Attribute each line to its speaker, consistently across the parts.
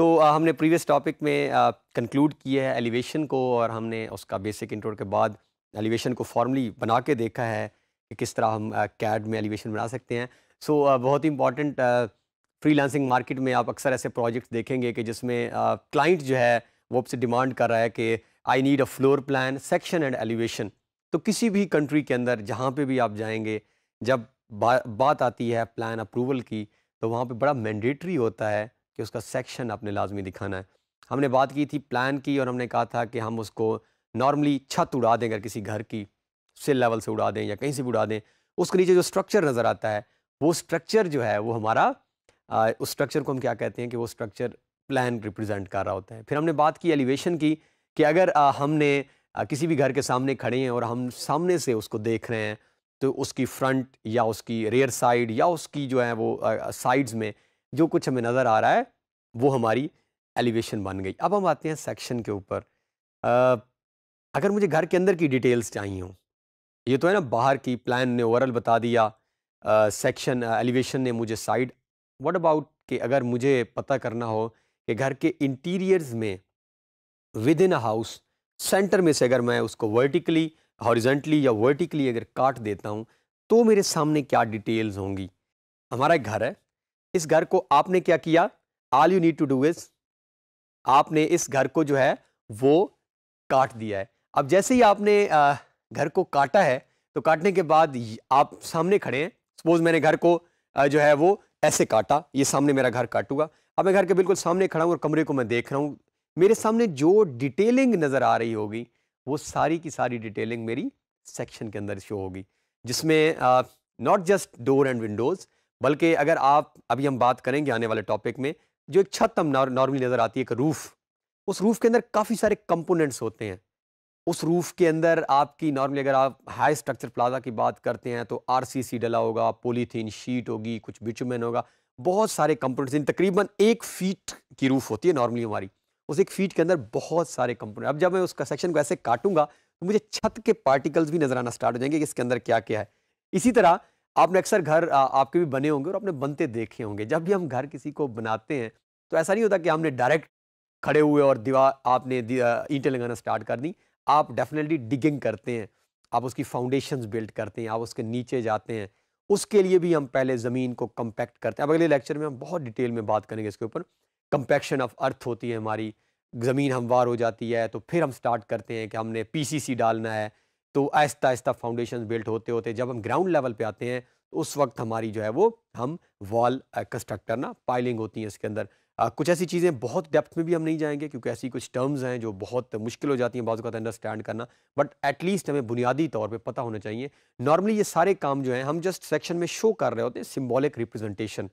Speaker 1: सो uh, हमने previous topic में conclude uh, किया है एलिवेशन को और हमने उसका बेसिक इंट्रोड के बाद एलिवेशन को फॉर्मली बना के देखा है कि किस तरह हम कैड uh, में एलिवेशन बना सकते हैं सो so, बहुत ही इंपॉर्टेंट फ्रीलांसिंग मार्केट में आप अक्सर ऐसे प्रोजेक्ट्स देखेंगे कि जिसमें क्लाइंट जो है वो आपसे डिमांड कर रहा है कि I need a floor plan section and elevation तो किसी भी कंट्री के अंदर जहाँ पे भी आप जाएंगे जब बा, बात आती है प्लान अप्रूवल की तो वहाँ पे बड़ा मैंडेटरी होता है कि उसका सेक्शन आपने लाजमी दिखाना है हमने बात की थी प्लान की और हमने कहा था कि हम उसको नॉर्मली छत उड़ा दें अगर किसी घर की सिल लेवल से उड़ा दें या कहीं से भी उड़ा दें उसके नीचे जो स्ट्रक्चर नज़र आता है वो स्ट्रक्चर जो है वो हमारा आ, उस स्ट्रक्चर को हम क्या कहते हैं कि वो स्ट्रक्चर प्लान रिप्रेजेंट कर रहा होता है फिर हमने बात की एलिवेशन की कि अगर आ, हमने आ, किसी भी घर के सामने खड़े हैं और हम सामने से उसको देख रहे हैं तो उसकी फ्रंट या उसकी रेयर साइड या उसकी जो है वो साइड्स में जो कुछ हमें नज़र आ रहा है वो हमारी एलिवेशन बन गई अब हम आते हैं सेक्शन के ऊपर अगर मुझे घर के अंदर की डिटेल्स चाहिए हों ये तो है ना बाहर की प्लान ने ओवरऑल बता दिया सेक्शन एलिवेशन ने मुझे साइड व्हाट अबाउट कि अगर मुझे पता करना हो कि घर के इंटीरियर्स में within a house centre में से अगर मैं उसको वर्टिकली हॉरिजेंटली या वर्टिकली अगर काट देता हूँ तो मेरे सामने क्या डिटेल्स होंगी हमारा एक घर है इस घर को आपने क्या किया all you need to do is आपने इस घर को जो है वो काट दिया है अब जैसे ही आपने घर को काटा है तो काटने के बाद आप सामने खड़े हैं सपोज मैंने घर को जो है वो ऐसे काटा ये सामने मेरा घर काटूगा अब मैं घर के बिल्कुल सामने खड़ा हूँ और कमरे को मैं देख रहा हूँ मेरे सामने जो डिटेलिंग नज़र आ रही होगी वो सारी की सारी डिटेलिंग मेरी सेक्शन के अंदर शो होगी जिसमें not just door and windows बल्कि अगर आप अभी हम बात करेंगे आने वाले टॉपिक में जो एक छत हम नॉर्मली नज़र आती है एक रूफ़ उस रूफ़ के अंदर काफ़ी सारे कंपोनेंट्स होते हैं उस रूफ़ के अंदर आपकी नॉर्मली अगर आप हाई स्ट्रक्चर प्लाजा की बात करते हैं तो आरसीसी डला होगा पोलीथीन शीट होगी कुछ बिचुमेन होगा बहुत सारे कंपोनेंट्स इन तकरीबन एक फीट की रूफ़ होती है नॉर्मली हमारी उस एक फीट के अंदर बहुत सारे कंपोनेंट अब जब मैं उसका सेक्शन को ऐसे काटूंगा तो मुझे छत के पार्टिकल्स भी नज़र आना स्टार्ट हो जाएंगे कि इसके अंदर क्या क्या है इसी तरह आपने अक्सर घर आपके भी बने होंगे और आपने बनते देखे होंगे जब भी हम घर किसी को बनाते हैं तो ऐसा नहीं होता कि हमने डायरेक्ट खड़े हुए और दीवार आपने ईंटें लगाना स्टार्ट कर दी आप डेफिनेटली डिगिंग करते हैं आप उसकी फाउंडेशंस बिल्ड करते हैं आप उसके नीचे जाते हैं उसके लिए भी हम पहले ज़मीन को कम्पैक्ट करते हैं अब अगले लेक्चर में हम बहुत डिटेल में बात करेंगे इसके ऊपर कम्पैक्शन ऑफ अर्थ होती है हमारी ज़मीन हमवार हो जाती है तो फिर हम स्टार्ट करते हैं कि हमने पीसीसी डालना है तो आहिस्ता आहिस्ता फाउंडेशन बिल्ट होते होते जब हम ग्राउंड लेवल पर आते हैं तो उस वक्त हमारी जो है वो हम वॉल कंस्ट्रक्ट करना पाइलिंग होती है इसके अंदर कुछ ऐसी चीज़ें बहुत डेप्थ में भी हम नहीं जाएंगे क्योंकि ऐसी कुछ टर्म्स हैं जो बहुत मुश्किल हो जाती हैं बाज़ का अंडरस्टैंड तो करना बट एटलीस्ट हमें बुनियादी तौर पर पता होना चाहिए नॉर्मली ये सारे काम जो हैं हम जस्ट सेक्शन में शो कर रहे होते हैं सिम्बॉलिक रिप्रेजेंटेशन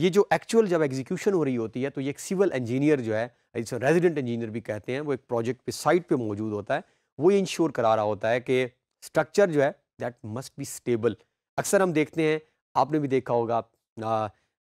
Speaker 1: ये जो एक्चुअल जब एग्जीक्यूशन हो रही होती है तो ये एक सिविल इंजीनियर जो है जिसे रेजिडेंट इंजीनियर भी कहते हैं वो एक प्रोजेक्ट पे साइट पर मौजूद होता है वो ये इंश्योर करा रहा होता है कि स्ट्रक्चर जो है दैट मस्ट बी स्टेबल अक्सर हम देखते हैं आपने भी देखा होगा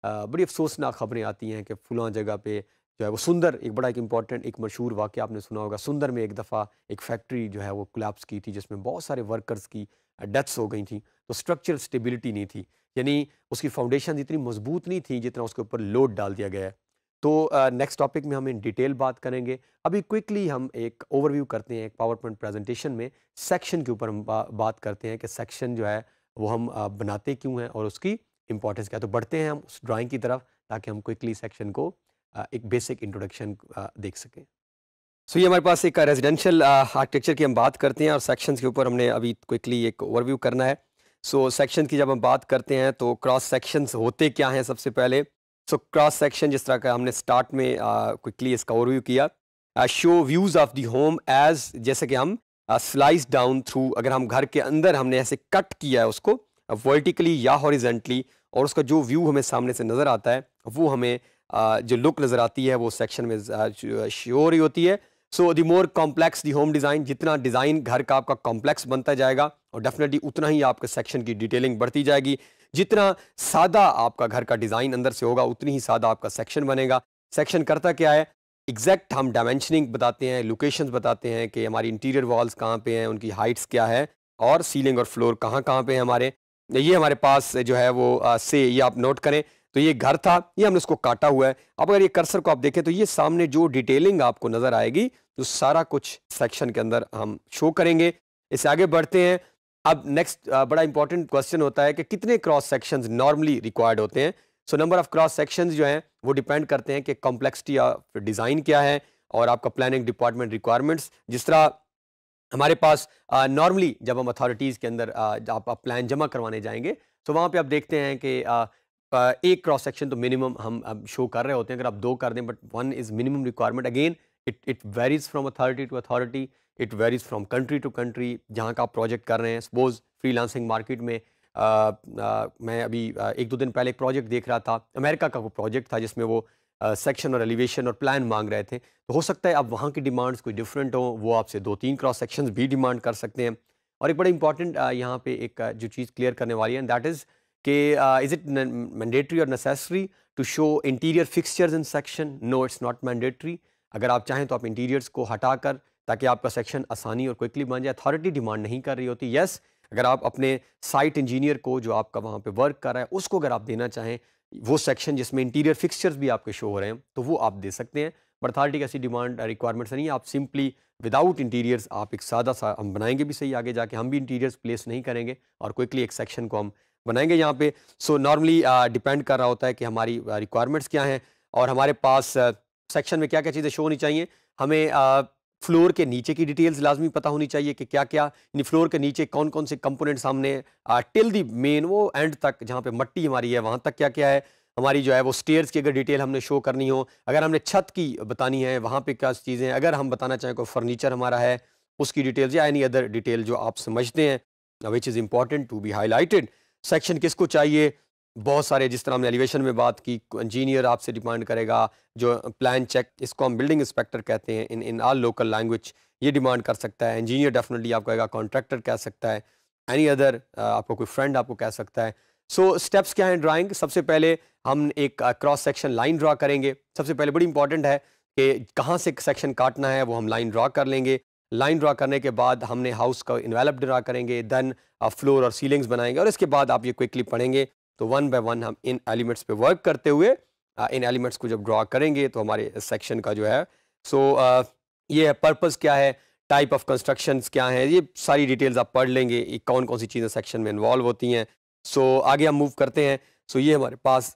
Speaker 1: बड़ी अफसोसनाक खबरें आती हैं कि फुला जगह पे जो है वो सुंदर एक बड़ा एक इम्पॉर्टेंट एक मशहूर वाक्य आपने सुना होगा सुंदर में एक दफ़ा एक फैक्ट्री जो है वो कोलेप्स की थी जिसमें बहुत सारे वर्कर्स की डेथ्स हो गई थी तो स्ट्रक्चरल स्टेबिलिटी नहीं थी यानी उसकी फाउंडेशन इतनी मजबूत नहीं थी जितना उसके ऊपर लोड डाल दिया गया है तो नेक्स्ट uh, टॉपिक में हम इन डिटेल बात करेंगे अभी क्विकली हम एक ओवरव्यू करते हैं एक पावर पॉइंट प्रेजेंटेशन में सेक्शन के ऊपर हम बा, बात करते हैं कि सेक्शन जो है वो हम uh, बनाते क्यों हैं और उसकी इंपॉर्टेंस क्या तो बढ़ते हैं हम उस ड्राइंग की तरफ ताकि हम क्विकली सेक्शन को एक बेसिक इंट्रोडक्शन देख सकें सो so, ये हमारे पास एक रेजिडेंशियल आर्किटेक्चर की हम बात करते हैं और सेक्शंस के ऊपर हमने अभी क्विकली एक ओवरव्यू करना है सो so, सेक्शन की जब हम बात करते हैं तो क्रॉस सेक्शंस होते क्या हैं सबसे पहले सो क्रॉस सेक्शन जिस तरह का हमने स्टार्ट में क्विकली इसका ओवरव्यू किया show views of the home as जैसे कि हम स्लाइस डाउन थ्रू अगर हम घर के अंदर हमने ऐसे कट किया है उसको वर्टिकली या हॉरिजेंटली और उसका जो व्यू हमें सामने से नज़र आता है वो हमें जो लुक नज़र आती है वो सेक्शन में श्योर ही होती है so the more complex the home design जितना डिज़ाइन घर का आपका कॉम्प्लेक्स बनता जाएगा और डेफिनेटली उतना ही आपके सेक्शन की डिटेलिंग बढ़ती जाएगी जितना सादा आपका घर का डिज़ाइन अंदर से होगा उतनी ही सादा आपका सेक्शन बनेगा सेक्शन करता क्या है एग्जैक्ट हम डायमेंशनिंग बताते हैं लोकेशंस बताते हैं कि हमारी इंटीरियर वॉल्स कहाँ पे हैं उनकी हाइट्स क्या है और सीलिंग और फ्लोर कहाँ कहाँ पे हैं हमारे ये हमारे पास जो है वो आ, से ये आप नोट करें तो ये घर था ये हमने उसको काटा हुआ है अब अगर ये कर्सर को आप देखें तो ये सामने जो डिटेलिंग आपको नज़र आएगी तो सारा कुछ सेक्शन के अंदर हम शो करेंगे इसे आगे बढ़ते हैं अब नेक्स्ट बड़ा इंपॉर्टेंट क्वेश्चन होता है कि कितने क्रॉस सेक्शन नॉर्मली रिक्वायर्ड होते हैं so number of cross section जो है वो डिपेंड करते हैं कि कॉम्प्लेक्सिटी ऑफ डिज़ाइन क्या है और आपका प्लानिंग डिपार्टमेंट रिक्वायरमेंट्स जिस तरह हमारे पास नॉर्मली जब हम अथॉरिटीज़ के अंदर आप प्लान जमा करवाने जाएंगे तो वहाँ पे आप देखते हैं कि एक क्रॉस सेक्शन तो मिनिमम हम शो कर रहे होते हैं अगर आप दो कर दें but one is minimum requirement again it it varies from authority to authority it varies from country to country जहाँ का आप प्रोजेक्ट कर रहे हैं सपोज फ्री मार्केट में आ, आ, मैं अभी एक दो दिन पहले एक प्रोजेक्ट देख रहा था अमेरिका का वो प्रोजेक्ट था जिसमें वो सेक्शन और एलिवेशन और प्लान मांग रहे थे तो हो सकता है अब वहाँ की डिमांड्स कोई डिफरेंट हों वो आपसे दो तीन क्रॉस सेक्शंस भी डिमांड कर सकते हैं और एक बड़ा इंपॉर्टेंट यहाँ पे एक जो चीज़ क्लियर करने वाली है दैट इज़ कि इज़ इट मैंडेटरी और necessary to show interior fixtures in section no it's not mandatory अगर आप चाहें तो आप इंटीरियर्स को हटा कर ताकि आपका सेक्शन आसानी और क्विकली बन जाए अथॉरिटी डिमांड नहीं कर रही होती येस yes, अगर आप अपने साइट इंजीनियर को जो आपका वहाँ पे वर्क कर रहा है उसको अगर आप देना चाहें वो सेक्शन जिसमें इंटीरियर फिक्सचर्स भी आपके शो हो रहे हैं तो वो आप दे सकते हैं बट अथॉरिटी ऐसी डिमांड रिक्वायरमेंट्स uh, नहीं है आप सिंपली विदाउट इंटीरियर्स आप एक सादा सा हम बनाएंगे भी सही आगे जाके हम भी इंटीरियर्स प्लेस नहीं करेंगे और क्विकली एक सेक्शन को हम बनाएंगे यहाँ पे सो नॉर्मली डिपेंड कर रहा होता है कि हमारी रिक्वायरमेंट्स uh, क्या हैं और हमारे पास सेक्शन uh, में क्या क्या चीज़ें शो होनी चाहिए हमें uh, फ्लोर के नीचे की डिटेल्स लाजमी पता होनी चाहिए कि क्या क्या यानी फ्लोर के नीचे कौन कौन से कंपोनेंट सामने टिल दी मेन वो एंड तक जहाँ पे मट्टी हमारी है वहाँ तक क्या क्या है हमारी जो है वो स्टेयर्स की अगर डिटेल हमने शो करनी हो अगर हमने छत की बतानी है वहाँ पे क्या चीज़ें अगर हम बताना चाहें कोई फर्नीचर हमारा है उसकी डिटेल्स या एनी अदर डिटेल जो आप समझते हैं which is important to be highlighted section किसको चाहिए बहुत सारे जिस तरह हमने एलिवेशन में बात की इंजीनियर आपसे डिमांड करेगा जो प्लान चेक इसको हम बिल्डिंग इंस्पेक्टर कहते हैं in in all local language ये डिमांड कर सकता है इंजीनियर डेफिनेटली आपको कहेगा कॉन्ट्रैक्टर कह सकता है एनी अदर आपको कोई फ्रेंड आपको कह सकता है सो so, स्टेप्स क्या हैं ड्राइंग सबसे पहले हम एक क्रॉस सेक्शन लाइन ड्रा करेंगे सबसे पहले बड़ी इंपॉर्टेंट है कि कहाँ से सेक्शन काटना है वो हम लाइन ड्रा कर लेंगे लाइन ड्रा करने के बाद हमने हाउस का इन्वेलप ड्रा करेंगे देन फ्लोर और सीलिंग्स बनाएंगे और इसके बाद आप ये क्विकली पढ़ेंगे तो वन बाय वन हम इन एलिमेंट्स पे वर्क करते हुए इन एलिमेंट्स को जब ड्रॉ करेंगे तो हमारे सेक्शन का जो है सो so, ये है पर्पज़ क्या है टाइप ऑफ कंस्ट्रक्शन क्या हैं ये सारी डिटेल्स आप पढ़ लेंगे कौन कौन सी चीज़ें सेक्शन में इन्वॉल्व होती हैं सो so, आगे हम मूव करते हैं सो so, ये हमारे पास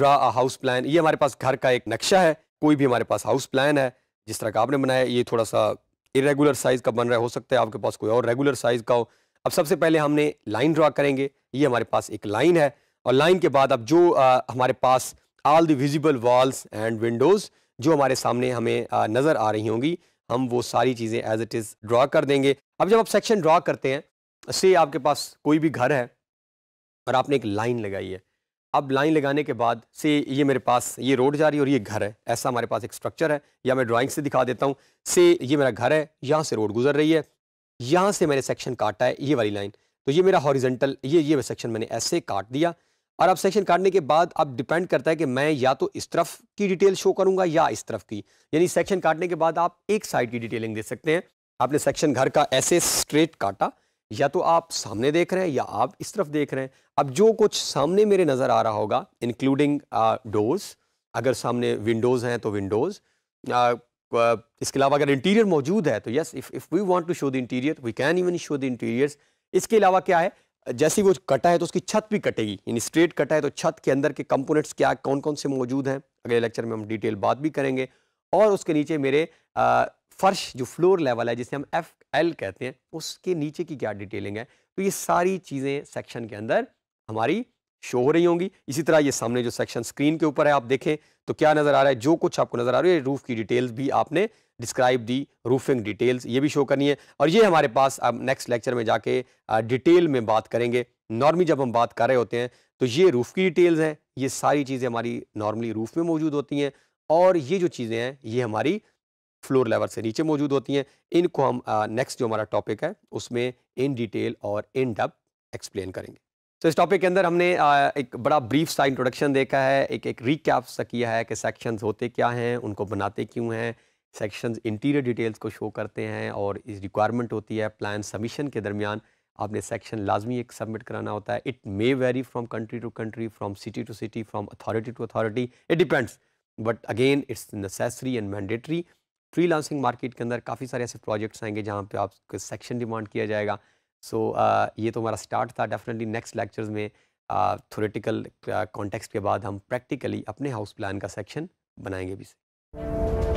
Speaker 1: ड्रा अ हाउस प्लान ये हमारे पास घर का एक नक्शा है कोई भी हमारे पास हाउस प्लान है जिस तरह का आपने बनाया ये थोड़ा सा इरेगुलर साइज़ का बन रहा है हो सकता है आपके पास कोई और रेगुलर साइज़ का हो अब सबसे पहले हमने लाइन ड्रा करेंगे ये हमारे पास एक लाइन है और लाइन के बाद अब जो आ, हमारे पास all the visible walls and windows जो हमारे सामने हमें आ, नज़र आ रही होंगी हम वो सारी चीज़ें एज इट इज़ ड्रा कर देंगे अब जब आप सेक्शन ड्रा करते हैं से आपके पास कोई भी घर है और आपने एक लाइन लगाई है अब लाइन लगाने के बाद से ये मेरे पास ये रोड जा रही है और ये घर है ऐसा हमारे पास एक स्ट्रक्चर है या मैं ड्राइंग से दिखा देता हूँ से ये मेरा घर है यहाँ से रोड गुजर रही है यहाँ से मैंने सेक्शन काटा है ये वाली लाइन तो ये मेरा हॉरिजेंटल ये ये सेक्शन मैंने ऐसे काट दिया और अब सेक्शन काटने के बाद अब डिपेंड करता है कि मैं या तो इस तरफ की डिटेल शो करूंगा या इस तरफ की यानी सेक्शन काटने के बाद आप एक साइड की डिटेलिंग दे सकते हैं आपने सेक्शन घर का ऐसे स्ट्रेट काटा या तो आप सामने देख रहे हैं या आप इस तरफ देख रहे हैं अब जो कुछ सामने मेरे नज़र आ रहा होगा इंक्लूडिंग डोर्स अगर सामने विंडोज़ हैं तो विंडोज़ इसके अलावा अगर इंटीरियर मौजूद है तो yes if if we want to show the interior we can even show the interiors इसके अलावा क्या है जैसे वो कटा है तो उसकी छत भी कटेगी यानी स्ट्रेट कटा है तो छत के अंदर के कंपोनेंट्स क्या कौन कौन से मौजूद हैं अगले लेक्चर में हम डिटेल बात भी करेंगे और उसके नीचे मेरे फर्श जो फ्लोर लेवल है जिसे हम एफ एल कहते हैं उसके नीचे की क्या डिटेलिंग है तो ये सारी चीज़ें सेक्शन के अंदर हमारी शो हो रही होंगी इसी तरह ये सामने जो सेक्शन स्क्रीन के ऊपर है आप देखें तो क्या नज़र आ रहा है जो कुछ आपको नज़र आ रहा है रूफ़ की डिटेल्स भी आपने डिस्क्राइब दी रूफिंग डिटेल्स ये भी शो करनी है और ये हमारे पास अब नेक्स्ट लेक्चर में जाके डिटेल में बात करेंगे नॉर्मली जब हम बात कर रहे होते हैं तो ये रूफ़ की डिटेल्स हैं ये सारी चीज़ें हमारी नॉर्मली रूफ़ में मौजूद होती हैं और ये जो चीज़ें हैं ये हमारी फ्लोर लेवल से नीचे मौजूद होती हैं इनको हम नेक्स्ट जो हमारा टॉपिक है उसमें इन डिटेल और इन डब एक्सप्लेन करेंगे तो इस टॉपिक के अंदर हमने एक बड़ा ब्रीफ सा इंट्रोडक्शन देखा है एक एक रिकैप सा किया है कि सेक्शंस होते क्या हैं उनको बनाते क्यों हैं सेक्शंस इंटीरियर डिटेल्स को शो करते हैं और इस रिक्वायरमेंट होती है प्लान सबमिशन के दरमियान आपने सेक्शन लाजमी एक सबमिट कराना होता है it may vary from country to country from city to city from authority to authority it depends but again it's necessary and mandatory freelancing market के अंदर काफ़ी सारे ऐसे प्रोजेक्ट्स आएंगे जहाँ पे आपको सेक्शन डिमांड किया जाएगा सो so, uh, ये तो हमारा स्टार्ट था डेफिनेटली नेक्स्ट लेक्चर्स में थोरेटिकल uh, कॉन्टेक्स्ट uh, के बाद हम प्रैक्टिकली अपने हाउस प्लान का सेक्शन बनाएंगे भी से